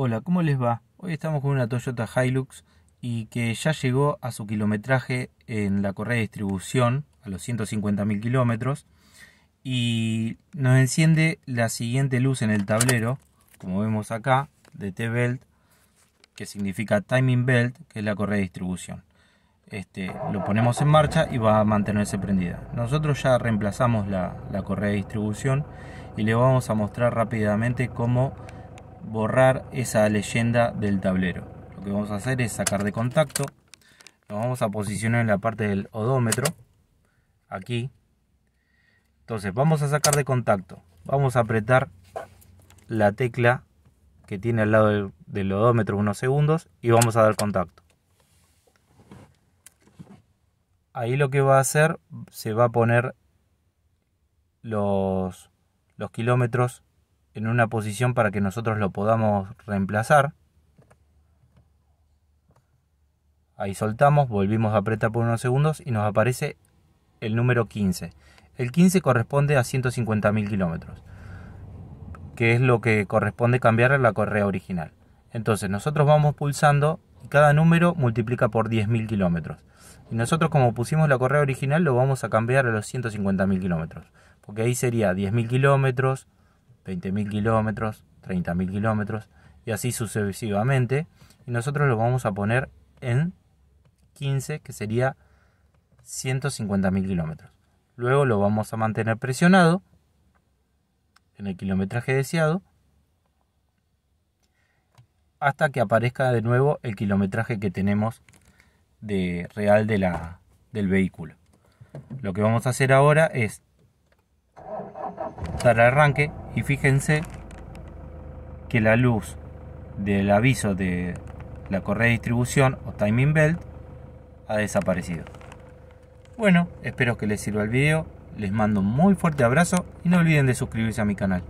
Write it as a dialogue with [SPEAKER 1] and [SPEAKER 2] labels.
[SPEAKER 1] Hola, ¿cómo les va? Hoy estamos con una Toyota Hilux y que ya llegó a su kilometraje en la correa de distribución, a los 150.000 kilómetros, y nos enciende la siguiente luz en el tablero, como vemos acá, de T-Belt, que significa Timing Belt, que es la correa de distribución. Este, lo ponemos en marcha y va a mantenerse prendida. Nosotros ya reemplazamos la, la correa de distribución y le vamos a mostrar rápidamente cómo borrar esa leyenda del tablero. Lo que vamos a hacer es sacar de contacto. Nos vamos a posicionar en la parte del odómetro. Aquí. Entonces vamos a sacar de contacto. Vamos a apretar la tecla que tiene al lado del, odómetro unos segundos y vamos a dar contacto. Ahí lo que va a hacer, se va a poner los kilómetros en una posición para que nosotros lo podamos reemplazar. Ahí soltamos, volvimos a apretar por unos segundos y nos aparece el número 15. El 15 corresponde a 150.000 kilómetros, que es lo que corresponde cambiar a la correa original. Entonces nosotros vamos pulsando y cada número multiplica por 10.000 kilómetros. Y nosotros como pusimos la correa original lo vamos a cambiar a los 150.000 kilómetros, porque ahí sería 10.000 kilómetros, 20.000 kilómetros, 30.000 kilómetros y así sucesivamente. Y nosotros lo vamos a poner en 15, que sería 150.000 kilómetros. Luego lo vamos a mantener presionado en el kilometraje deseado hasta que aparezca de nuevo el kilometraje que tenemos de real del vehículo. Lo que vamos a hacer ahora es dar arranque y fíjense que la luz del aviso de la correa de distribución o timing belt ha desaparecido. Bueno, espero que les sirva el video, les mando un muy fuerte abrazo y no olviden de suscribirse a mi canal.